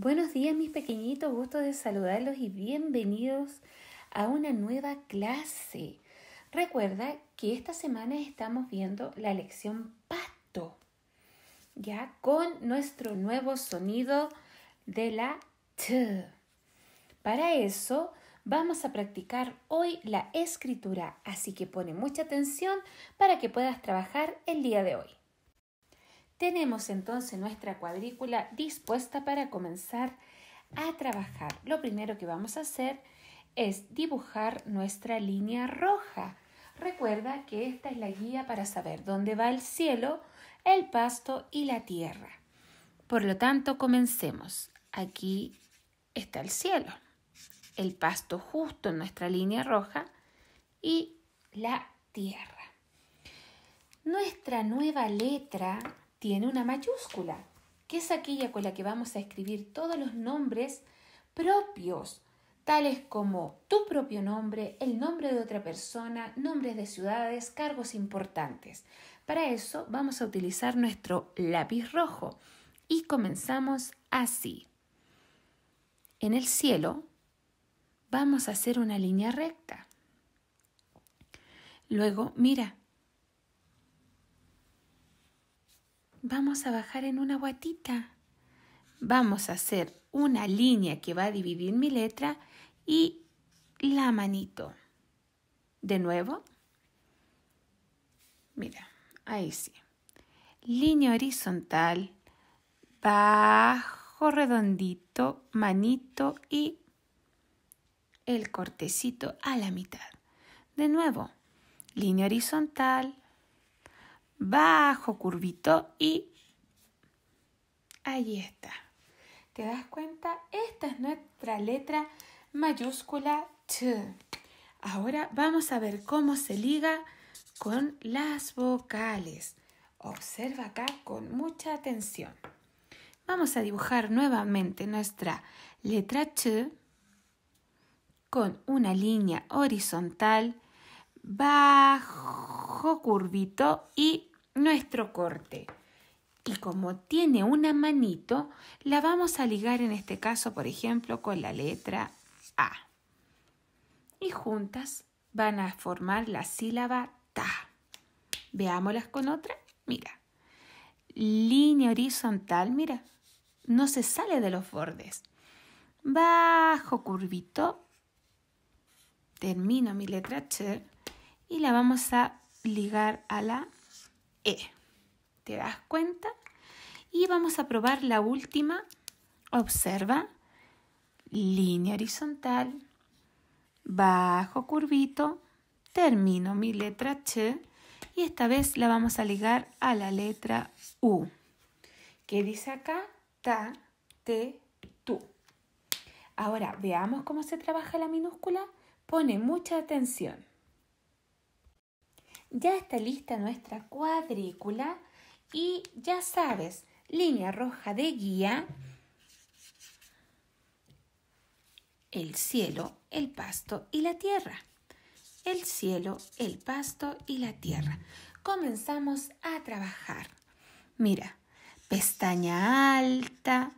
Buenos días mis pequeñitos, gusto de saludarlos y bienvenidos a una nueva clase. Recuerda que esta semana estamos viendo la lección pato, ya con nuestro nuevo sonido de la t. Para eso vamos a practicar hoy la escritura, así que pone mucha atención para que puedas trabajar el día de hoy. Tenemos entonces nuestra cuadrícula dispuesta para comenzar a trabajar. Lo primero que vamos a hacer es dibujar nuestra línea roja. Recuerda que esta es la guía para saber dónde va el cielo, el pasto y la tierra. Por lo tanto, comencemos. Aquí está el cielo, el pasto justo en nuestra línea roja y la tierra. Nuestra nueva letra tiene una mayúscula, que es aquella con la que vamos a escribir todos los nombres propios, tales como tu propio nombre, el nombre de otra persona, nombres de ciudades, cargos importantes. Para eso vamos a utilizar nuestro lápiz rojo y comenzamos así. En el cielo vamos a hacer una línea recta. Luego, mira, vamos a bajar en una guatita. Vamos a hacer una línea que va a dividir mi letra y la manito. De nuevo. Mira, ahí sí. Línea horizontal, bajo redondito, manito y el cortecito a la mitad. De nuevo, línea horizontal, bajo, curvito y ahí está. ¿Te das cuenta? Esta es nuestra letra mayúscula T. Ahora vamos a ver cómo se liga con las vocales. Observa acá con mucha atención. Vamos a dibujar nuevamente nuestra letra T con una línea horizontal bajo curvito y nuestro corte. Y como tiene una manito, la vamos a ligar en este caso, por ejemplo, con la letra A. Y juntas van a formar la sílaba ta. Veámoslas con otra. Mira. Línea horizontal, mira. No se sale de los bordes. Bajo curvito. Termino mi letra Ch y la vamos a ligar a la e. ¿Te das cuenta? Y vamos a probar la última. Observa. Línea horizontal. Bajo curvito. Termino mi letra Ch. Y esta vez la vamos a ligar a la letra U. ¿Qué dice acá? Ta, te, tu Ahora veamos cómo se trabaja la minúscula. Pone mucha atención. Ya está lista nuestra cuadrícula y ya sabes, línea roja de guía, el cielo, el pasto y la tierra. El cielo, el pasto y la tierra. Comenzamos a trabajar. Mira, pestaña alta,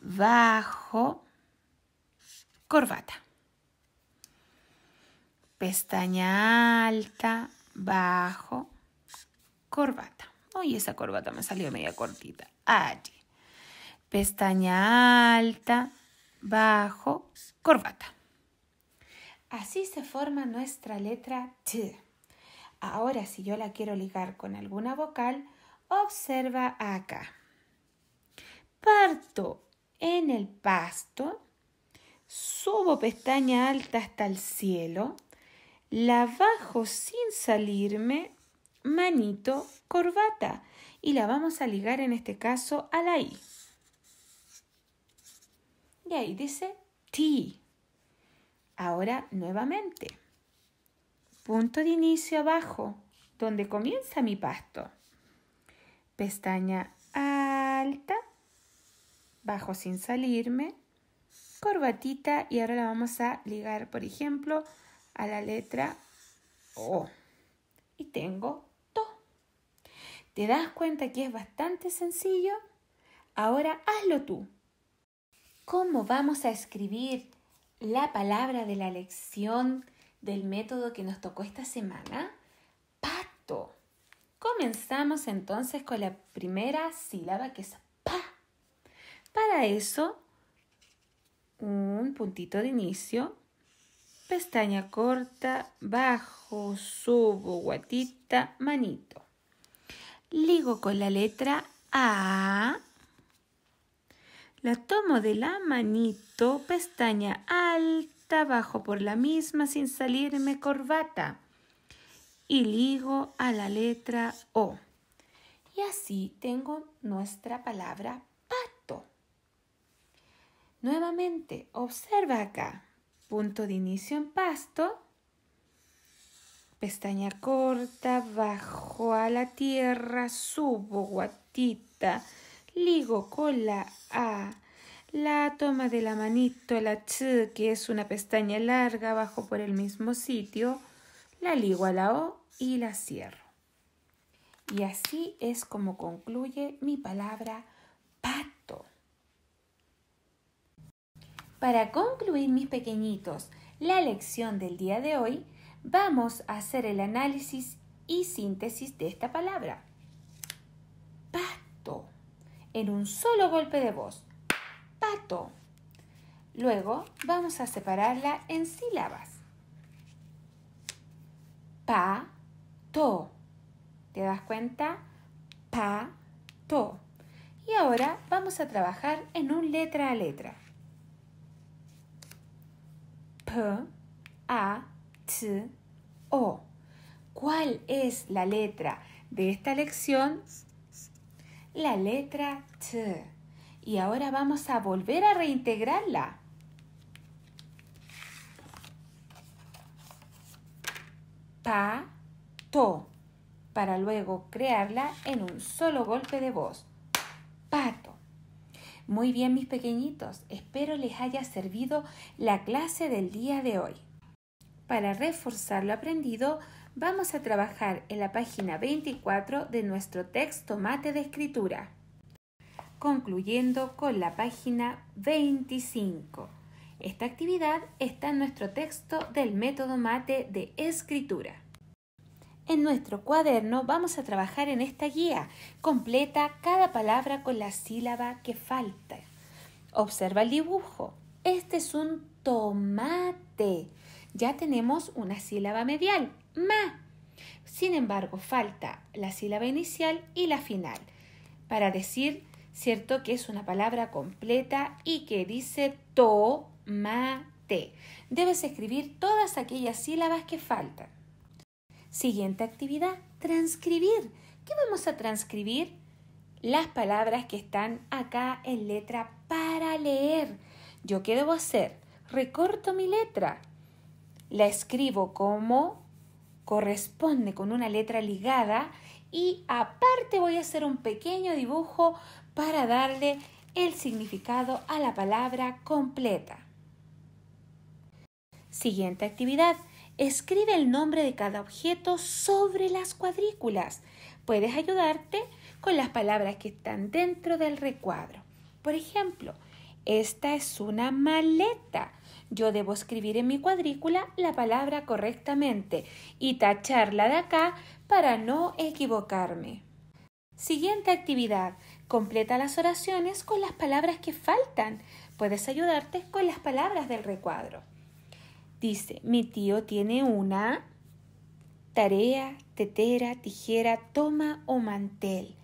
bajo, corbata. Pestaña alta, bajo, corbata. Uy, esa corbata me salió media cortita. Allí. Pestaña alta, bajo, corbata. Así se forma nuestra letra T. Ahora, si yo la quiero ligar con alguna vocal, observa acá. Parto en el pasto, subo pestaña alta hasta el cielo, la bajo sin salirme manito corbata y la vamos a ligar en este caso a la I. Y ahí dice T. Ahora nuevamente. Punto de inicio abajo, donde comienza mi pasto. Pestaña alta, bajo sin salirme, corbatita y ahora la vamos a ligar, por ejemplo, a la letra O. Y tengo TO. ¿Te das cuenta que es bastante sencillo? Ahora hazlo tú. ¿Cómo vamos a escribir la palabra de la lección del método que nos tocó esta semana? Pato. Comenzamos entonces con la primera sílaba que es pa. Para eso, un puntito de inicio pestaña corta, bajo, subo, guatita, manito. Ligo con la letra A. La tomo de la manito, pestaña alta, bajo por la misma sin salirme corbata. Y ligo a la letra O. Y así tengo nuestra palabra pato. Nuevamente, observa acá punto de inicio en pasto, pestaña corta, bajo a la tierra, subo guatita, ligo con la A, la toma de la manito, la Ch, que es una pestaña larga, bajo por el mismo sitio, la ligo a la O y la cierro. Y así es como concluye mi palabra Para concluir, mis pequeñitos, la lección del día de hoy, vamos a hacer el análisis y síntesis de esta palabra. Pato. En un solo golpe de voz. Pato. Luego vamos a separarla en sílabas. Pa, to. ¿Te das cuenta? Pa, to. Y ahora vamos a trabajar en un letra a letra. A, T, O. ¿Cuál es la letra de esta lección? La letra T. Y ahora vamos a volver a reintegrarla. Pa, to, para luego crearla en un solo golpe de voz. Pat. Muy bien, mis pequeñitos, espero les haya servido la clase del día de hoy. Para reforzar lo aprendido, vamos a trabajar en la página 24 de nuestro texto mate de escritura, concluyendo con la página 25. Esta actividad está en nuestro texto del método mate de escritura en nuestro cuaderno vamos a trabajar en esta guía. Completa cada palabra con la sílaba que falta. Observa el dibujo. Este es un tomate. Ya tenemos una sílaba medial, ma. Sin embargo, falta la sílaba inicial y la final para decir, ¿cierto?, que es una palabra completa y que dice tomate. Debes escribir todas aquellas sílabas que faltan. Siguiente actividad, transcribir. ¿Qué vamos a transcribir? Las palabras que están acá en letra para leer. ¿Yo qué debo hacer? Recorto mi letra. La escribo como corresponde con una letra ligada y aparte voy a hacer un pequeño dibujo para darle el significado a la palabra completa. Siguiente actividad, Escribe el nombre de cada objeto sobre las cuadrículas. Puedes ayudarte con las palabras que están dentro del recuadro. Por ejemplo, esta es una maleta. Yo debo escribir en mi cuadrícula la palabra correctamente y tacharla de acá para no equivocarme. Siguiente actividad. Completa las oraciones con las palabras que faltan. Puedes ayudarte con las palabras del recuadro. Dice, mi tío tiene una tarea, tetera, tijera, toma o mantel.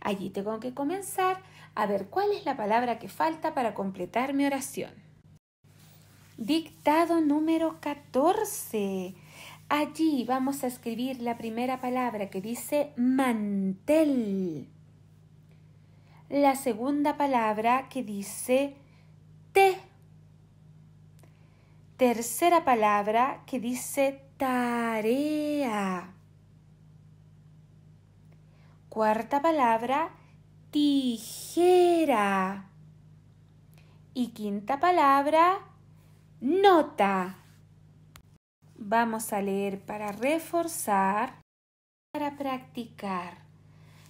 Allí tengo que comenzar a ver cuál es la palabra que falta para completar mi oración. Dictado número 14. Allí vamos a escribir la primera palabra que dice mantel. La segunda palabra que dice té tercera palabra que dice tarea. Cuarta palabra, tijera. Y quinta palabra, nota. Vamos a leer para reforzar, para practicar.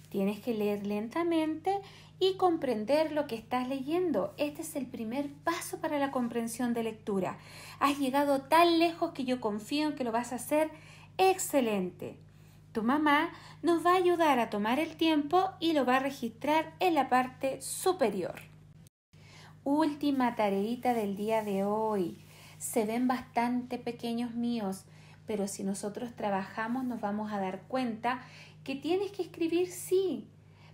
Tienes que leer lentamente y comprender lo que estás leyendo. Este es el primer paso para la comprensión de lectura. Has llegado tan lejos que yo confío en que lo vas a hacer excelente. Tu mamá nos va a ayudar a tomar el tiempo y lo va a registrar en la parte superior. Última tareita del día de hoy. Se ven bastante pequeños míos pero si nosotros trabajamos nos vamos a dar cuenta que tienes que escribir sí,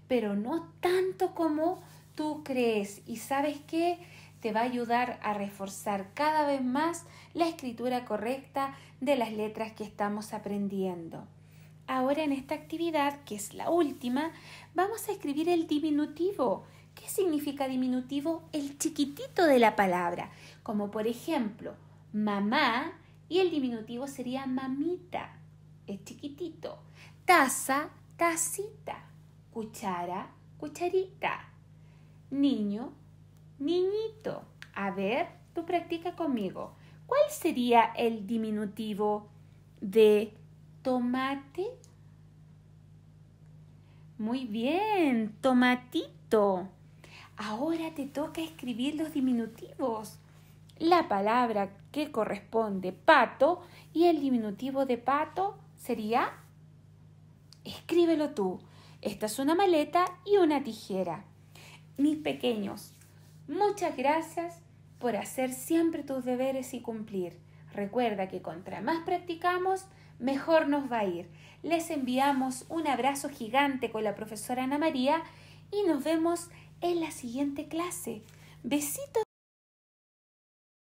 pero no tanto como tú crees. Y sabes qué? Te va a ayudar a reforzar cada vez más la escritura correcta de las letras que estamos aprendiendo. Ahora en esta actividad, que es la última, vamos a escribir el diminutivo. ¿Qué significa diminutivo? El chiquitito de la palabra. Como por ejemplo, mamá y el diminutivo sería mamita, es chiquitito. Taza, tacita. Cuchara, cucharita. Niño, niñito. A ver, tú practica conmigo. ¿Cuál sería el diminutivo de tomate? Muy bien, tomatito. Ahora te toca escribir los diminutivos la palabra que corresponde pato y el diminutivo de pato sería escríbelo tú. Esta es una maleta y una tijera. Mis pequeños, muchas gracias por hacer siempre tus deberes y cumplir. Recuerda que contra más practicamos, mejor nos va a ir. Les enviamos un abrazo gigante con la profesora Ana María y nos vemos en la siguiente clase. Besitos.